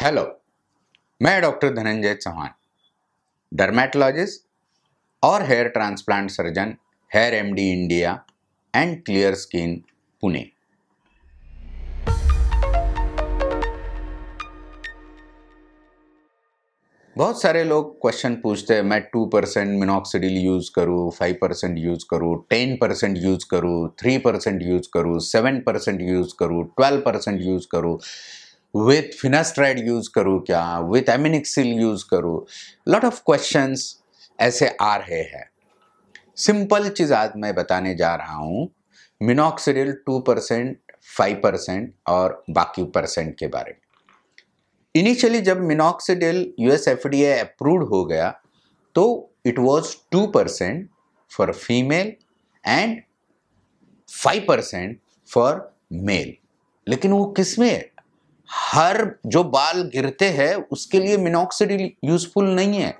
Hello मैं doctor Dhananjay Chauhan dermatologist और hair transplant surgeon hair MD India and clear skin Pune बहुत सारे लोग क्वेश्चन पूछते हैं मैं टू परसेंट मिनोक्सीडिल यूज़ करूँ फाइव परसेंट यूज़ करूँ टेन परसेंट यूज़ करूँ थ्री परसेंट यूज़ करूँ सेवन परसेंट यूज़ करूँ ट्वेल्व परसेंट यूज़ करूँ विथ फिनास्ट्राइड यूज़ करूँ क्या विथ एमिनिक्सिल यूज़ करूँ लॉट ऑफ क्वेश्चन ऐसे आ रहे हैं सिंपल चीज़ आज मैं बताने जा रहा हूँ minoxidil two percent five percent और बाकी परसेंट के बारे में इनिशियली जब मिनॉक्सिडिल यूएस ए अप्रूव हो गया तो it was two percent for female and five percent for male लेकिन वो किसमें है हर जो बाल गिरते हैं उसके लिए मिनोक्सिडिल यूजफुल नहीं है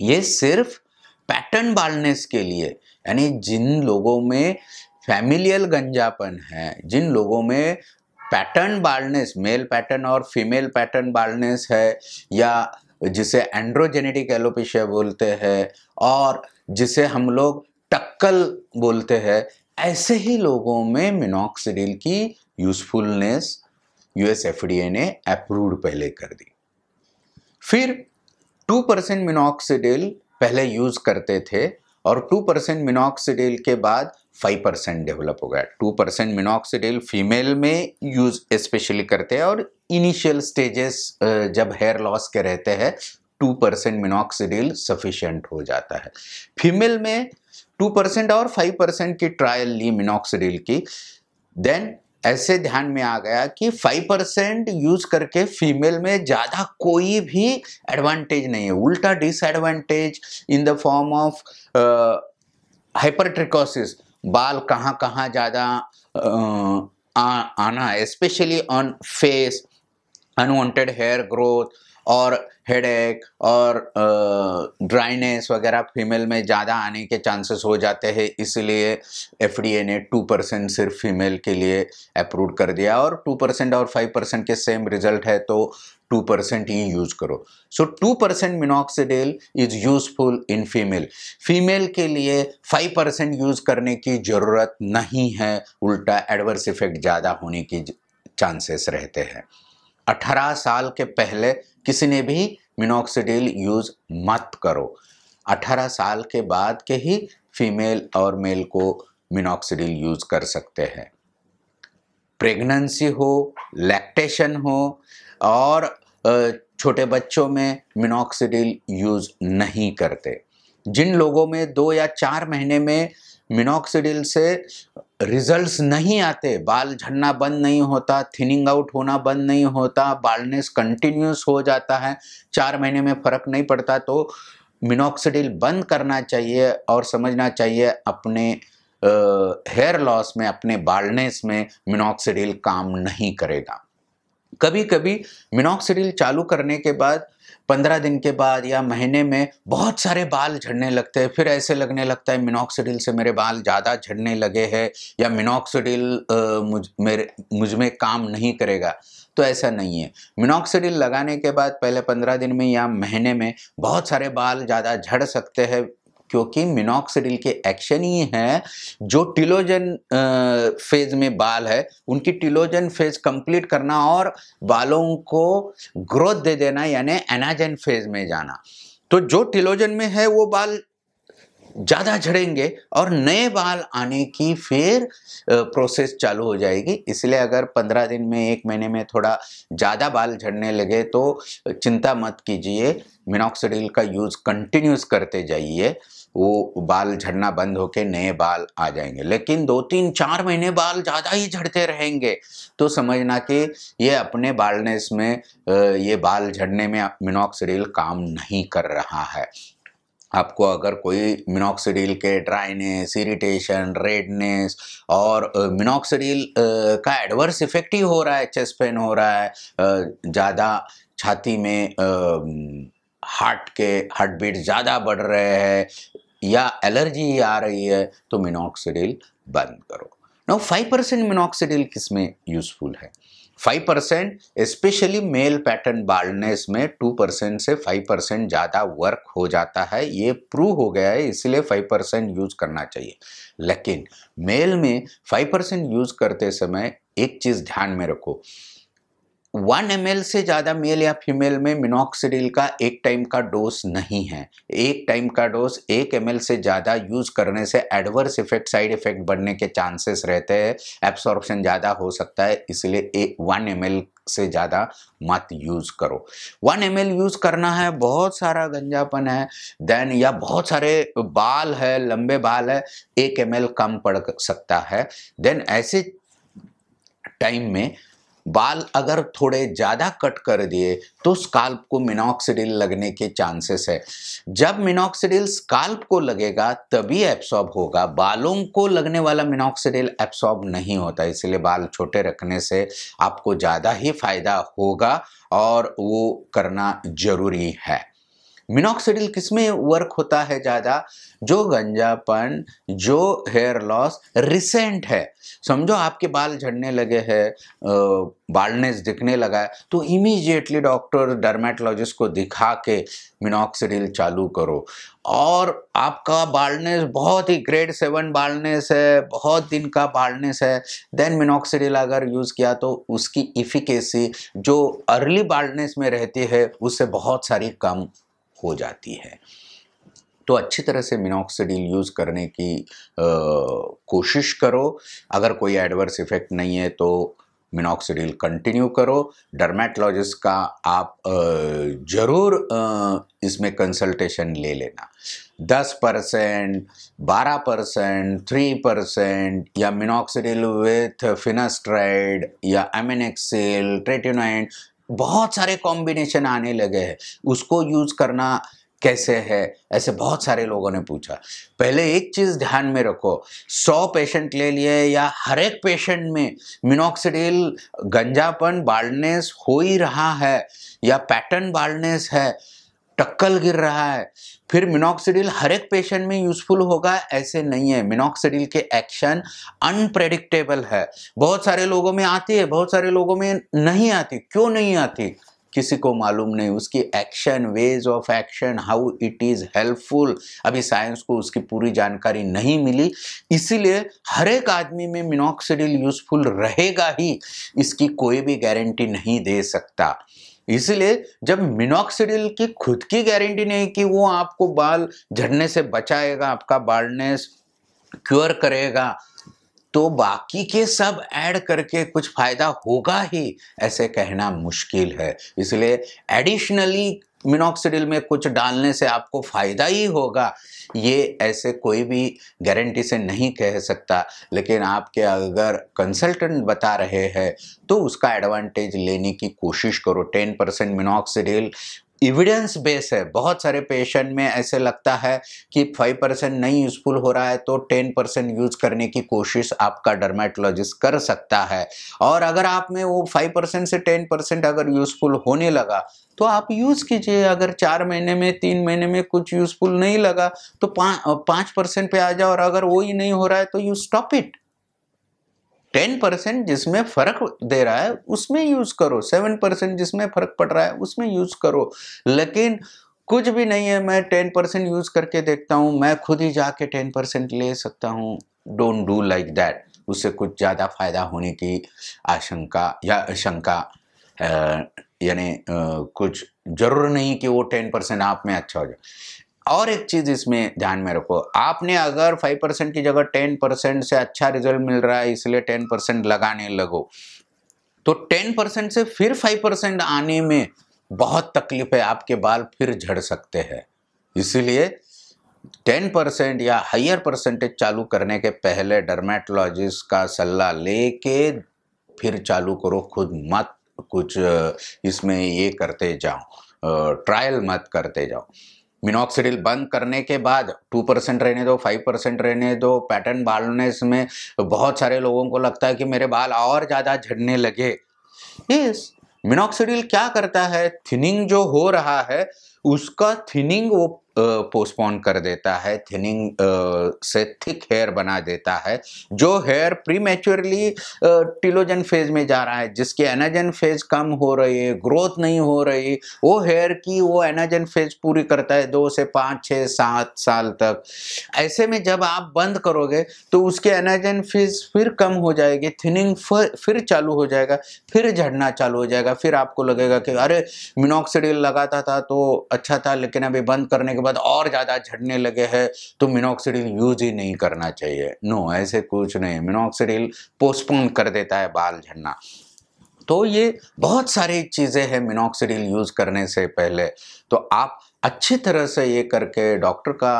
ये सिर्फ पैटर्न बालनेस के लिए यानी जिन लोगों में फैमिलियल गंजापन है जिन लोगों में पैटर्न बालनेस मेल पैटर्न और फीमेल पैटर्न बालनेस है या जिसे एंड्रोजेनेटिक एलोपेशिया बोलते हैं और जिसे हम लोग टक्कल बोलते हैं ऐसे ही लोगों में मिनोक्सिडिल की यूजफुलनेस यूएस एफडीए ने अप्रूव पहले कर दी फिर टू परसेंट मिनोक्सीडिल पहले यूज़ करते थे और टू परसेंट मिनोक्सीडिल के बाद फाइव परसेंट डेवलप हो गया टू परसेंट मिनोक्सीडिल फीमेल में यूज स्पेशली करते हैं और इनिशियल स्टेजेस जब हेयर लॉस के रहते हैं टू परसेंट मिनोक्सीडिल सफिशेंट हो जाता है फीमेल में टू परसेंट और फाइव परसेंट की ट्रायल ली मिनोक्सीडिल की देन ऐसे ध्यान में आ गया कि 5 परसेंट यूज करके फीमेल में ज़्यादा कोई भी एडवांटेज नहीं है उल्टा disadvantage in the form of hypertrichosis बाल कहाँ कहाँ ज़्यादा आना specially on face unwanted hair growth और हेडेक और ड्राइनेस वगैरह फीमेल में ज़्यादा आने के चांसेस हो जाते हैं इसलिए एफ ने टू परसेंट सिर्फ फीमेल के लिए अप्रूव कर दिया और टू परसेंट और फाइव परसेंट के सेम रिजल्ट है तो टू परसेंट ही यूज करो so two percent minoxidil is useful in female female के लिए फाइव परसेंट यूज करने की जरूरत नहीं है उल्टा एडवर्स इफेक्ट ज़्यादा होने की चांसेस रहते हैं 18 साल के पहले किसी ने भी मिनोक्सीडिल यूज़ मत करो 18 साल के बाद के ही फीमेल और मेल को मिनोक्सीडिल यूज़ कर सकते हैं प्रेगनेंसी हो लैक्टेशन हो और छोटे बच्चों में मिनोक्सीडिल यूज़ नहीं करते जिन लोगों में दो या चार महीने में मिनोक्सीडिल से रिजल्ट्स नहीं आते बाल झड़ना बंद नहीं होता थिनिंग आउट होना बंद नहीं होता बालनेस कंटिन्यूस हो जाता है चार महीने में फ़र्क नहीं पड़ता तो मिनोक्सिडिल बंद करना चाहिए और समझना चाहिए अपने हेयर लॉस में अपने बालनेस में मिनोक्सिडिल काम नहीं करेगा कभी कभी मिनोक्सिडिल चालू करने के बाद पंद्रह दिन के बाद या महीने में बहुत सारे बाल झड़ने लगते हैं फिर ऐसे लगने लगता है मिनोक्सीडिल से मेरे बाल ज़्यादा झड़ने लगे हैं या मिनोक्सीडिल मुझ मेरे मुझ में काम नहीं करेगा तो ऐसा नहीं है मिनॉक्सिडिल लगाने के बाद पहले पंद्रह दिन में या महीने में बहुत सारे बाल ज़्यादा झड़ सकते हैं क्योंकि मिनोक्सिडिल के एक्शन ही हैं जो टिलोजन फेज में बाल है उनकी टिलोजन फेज कंप्लीट करना और बालों को ग्रोथ दे देना यानी एनाजन फेज में जाना तो जो टिलोजन में है वो बाल ज़्यादा झड़ेंगे और नए बाल आने की फिर प्रोसेस चालू हो जाएगी इसलिए अगर पंद्रह दिन में एक महीने में थोड़ा ज़्यादा बाल झड़ने लगे तो चिंता मत कीजिए मिनोक्सिडिल का यूज़ कंटिन्यूस करते जाइए वो बाल झड़ना बंद होके नए बाल आ जाएंगे लेकिन दो तीन चार महीने बाल ज़्यादा ही झड़ते रहेंगे तो समझना कि ये अपने बालनेस में ये बाल झड़ने में मिनोक्सिडिल काम नहीं कर रहा है आपको अगर कोई मिनोक्सिडिल के ड्राइनेस इरिटेशन रेडनेस और मिनोक्सिडिल का एडवर्स इफेक्ट ही हो रहा है चेस्ट पेन हो रहा है ज़्यादा छाती में हार्ट के हार्ट बीट ज़्यादा बढ़ रहे हैं या एलर्जी आ रही है तो मिनोक्सीडिल बंद करो नाउ फाइव परसेंट मिनोक्सीडिल किस में यूजफुल है five percent specially male pattern baldness में टू परसेंट से फाइव परसेंट ज़्यादा वर्क हो जाता है ये प्रूव हो गया है इसलिए फाइव परसेंट यूज़ करना चाहिए लेकिन मेल में फाइव परसेंट यूज़ करते समय एक चीज़ ध्यान में रखो वन एम से ज़्यादा मेल या फीमेल में मिनोक्सिडिल का एक टाइम का डोज नहीं है एक टाइम का डोज एक एम से ज़्यादा यूज़ करने से एडवर्स इफेक्ट साइड इफेक्ट बढ़ने के चांसेस रहते हैं एब्सॉर्प्शन ज़्यादा हो सकता है इसलिए एक वन एम से ज़्यादा मत यूज़ करो वन एम यूज़ करना है बहुत सारा गंजापन है देन या बहुत सारे बाल है लंबे बाल है एक एम कम पड़ सकता है देन ऐसे टाइम में बाल अगर थोड़े ज़्यादा कट कर दिए तो स्काल्प को मिनोक्सीडिल लगने के चांसेस है जब मिनोक्सीडिल स्काल्प को लगेगा तभी एब्सॉर्ब होगा बालों को लगने वाला मिनोक्सीडिल एब्सॉर्ब नहीं होता इसलिए बाल छोटे रखने से आपको ज़्यादा ही फायदा होगा और वो करना ज़रूरी है मिनोक्सिडिल किस में वर्क होता है ज़्यादा जो गंजापन जो हेयर लॉस रिसेंट है समझो आपके बाल झड़ने लगे हैं बाल्डनेस दिखने लगा है तो इमीजिएटली डॉक्टर डर्मेटोलॉजिस्ट को दिखा के मिनोक्सिडिल चालू करो और आपका बाल्डनेस बहुत ही ग्रेड सेवन बाल्डनेस है बहुत दिन का बाल्डनेस है देन मिनोक्सिडिल अगर यूज़ किया तो उसकी इफ़िकेसी जो अर्ली बाल्डनेस में रहती है उससे बहुत सारी कम हो जाती है तो अच्छी तरह से मिनोक्सीडिल यूज़ करने की आ, कोशिश करो अगर कोई एडवर्स इफ़ेक्ट नहीं है तो मिनोक्सीडिल कंटिन्यू करो डर्मेटोलॉजिस्ट का आप ज़रूर इसमें कंसल्टेशन ले लेना 10 परसेंट बारह परसेंट थ्री परसेंट या मिनोक्सीडिल विथ फिनास्ट्राइड या एमिनेक्सिल ट्रेटिनाइड बहुत सारे कॉम्बिनेशन आने लगे हैं उसको यूज़ करना कैसे है ऐसे बहुत सारे लोगों ने पूछा पहले एक चीज़ ध्यान में रखो सौ पेशेंट ले लिए या हर एक पेशेंट में मिनोक्सिडिल गंजापन बाल्डनेस हो ही रहा है या पैटर्न बाल्डनेस है टक्कल गिर रहा है फिर मिनोक्सीडिल हर एक पेशेंट में यूजफुल होगा ऐसे नहीं है मिनोक्सीडिल के एक्शन अनप्रेडिक्टेबल है बहुत सारे लोगों में आती है बहुत सारे लोगों में नहीं आती क्यों नहीं आती किसी को मालूम नहीं उसकी action ways of action how it is helpful अभी साइंस को उसकी पूरी जानकारी नहीं मिली इसीलिए हर एक आदमी में मिनोक्सीडिल यूजफुल रहेगा ही इसकी कोई भी गारंटी नहीं दे सकता इसीलिए जब मिनोक्सीडिल की खुद की गारंटी नहीं कि वो आपको बाल झड़ने से बचाएगा आपका बालनेस क्योर करेगा तो बाकी के सब ऐड करके कुछ फायदा होगा ही ऐसे कहना मुश्किल है इसलिए एडिशनली मिनोक्सीडिल में कुछ डालने से आपको फ़ायदा ही होगा ये ऐसे कोई भी गारंटी से नहीं कह सकता लेकिन आपके अगर कंसल्टेंट बता रहे हैं तो उसका एडवांटेज लेने की कोशिश करो ten percent minoxidil evidence base है बहुत सारे पेशेंट में ऐसे लगता है कि फाइव परसेंट नहीं यूज़फुल हो रहा है तो टेन परसेंट यूज़ करने की कोशिश आपका डर्मेटोलॉजिस्ट कर सकता है और अगर आप में वो फाइव परसेंट से टेन परसेंट अगर यूज़फुल होने लगा तो आप यूज़ कीजिए अगर चार महीने में तीन महीने में कुछ यूज़फुल नहीं लगा तो पाँच परसेंट पे आ जाओ और अगर वो ही नहीं हो रहा है तो you stop it ten percent जिसमें फ़र्क दे रहा है उसमें यूज़ करो सेवन परसेंट जिसमें फ़र्क पड़ रहा है उसमें यूज़ करो लेकिन कुछ भी नहीं है मैं टेन परसेंट यूज़ करके देखता हूँ मैं खुद ही जाके टेन परसेंट ले सकता हूँ डोंट डू लाइक दैट उससे कुछ ज़्यादा फ़ायदा होने की आशंका या आशंका यानी कुछ ज़रूर नहीं कि वो टेन परसेंट आप में अच्छा हो जाए और एक चीज़ इसमें ध्यान में रखो आपने अगर फाइव परसेंट की जगह टेन परसेंट से अच्छा रिजल्ट मिल रहा है इसलिए टेन परसेंट लगाने लगो तो टेन परसेंट से फिर फाइव परसेंट आने में बहुत तकलीफ है आपके बाल फिर झड़ सकते हैं इसीलिए टेन परसेंट या हायर परसेंटेज चालू करने के पहले डर्मेटोलॉजिस्ट का सलाह लेके फिर चालू करो खुद मत कुछ इसमें ये करते जाओ ट्रायल मत करते जाओ मिनोक्सिडिल बंद करने के बाद टू परसेंट रहने दो फाइव परसेंट रहने दो पैटर्न बालने में बहुत सारे लोगों को लगता है कि मेरे बाल और ज़्यादा झड़ने लगे यस मिनोक्सिडिल क्या करता है थिनिंग जो हो रहा है उसका थिनिंग वो पोस्टपोन कर देता है थिनिंग से थिक हेयर बना देता है जो हेयर प्रीमेच्योरली टिलोजन फेज में जा रहा है जिसकी एनाजन फेज कम हो रही है ग्रोथ नहीं हो रही वो हेयर की वो एनाजन फेज पूरी करता है दो से पाँच छः सात साल तक ऐसे में जब आप बंद करोगे तो उसके एनाजन फेज फिर कम हो जाएगी थिनिंग फिर चालू हो जाएगा फिर झड़ना चालू हो जाएगा फिर आपको लगेगा कि अरे मिनोक्सीडिल लगाता था तो अच्छा था लेकिन अभी बंद करने के बाद और ज़्यादा झड़ने लगे हैं तो मिनोक्सीडिल यूज ही नहीं करना चाहिए नो ऐसे कुछ नहीं मिनोक्सीडिल पोस्टपोन कर देता है बाल झड़ना तो ये बहुत सारी चीज़ें हैं मिनोक्सीडिल यूज़ करने से पहले तो आप अच्छी तरह से ये करके डॉक्टर का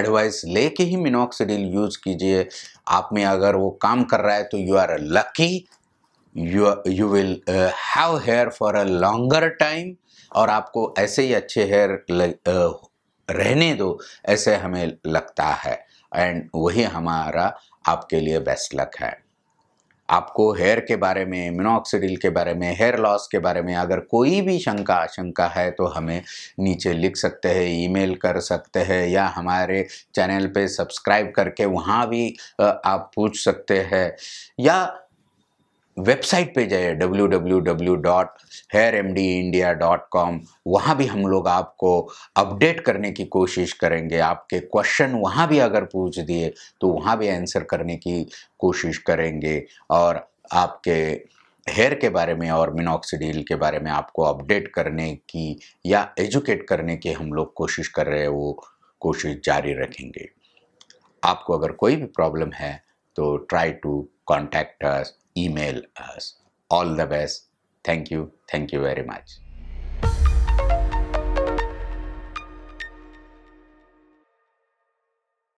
एडवाइस लेके ही मिनोक्सीडिल यूज़ कीजिए आप में अगर वो काम कर रहा है तो you are lucky you you will have hair for a longer time और आपको ऐसे ही अच्छे हेयर uh, रहने दो ऐसे हमें लगता है एंड वही हमारा आपके लिए बेस्ट लक है आपको हेयर के बारे में मिनोक्सीडिल के बारे में हेयर लॉस के बारे में अगर कोई भी शंका आशंका है तो हमें नीचे लिख सकते हैं ईमेल कर सकते हैं या हमारे चैनल पे सब्सक्राइब करके वहाँ भी uh, आप पूछ सकते हैं या वेबसाइट पे जाइए W W W dot hair M D India dot com वहाँ भी हम लोग आपको अपडेट करने की कोशिश करेंगे आपके क्वेश्चन वहाँ भी अगर पूछ दिए तो वहाँ भी आंसर करने की कोशिश करेंगे और आपके हेयर के बारे में और मिनोक्सीडील के बारे में आपको अपडेट करने की या एजुकेट करने की हम लोग कोशिश कर रहे हैं वो कोशिश जारी रखेंगे आपको अगर कोई भी प्रॉब्लम है तो try to contact us email us. All the best. Thank you. Thank you very much.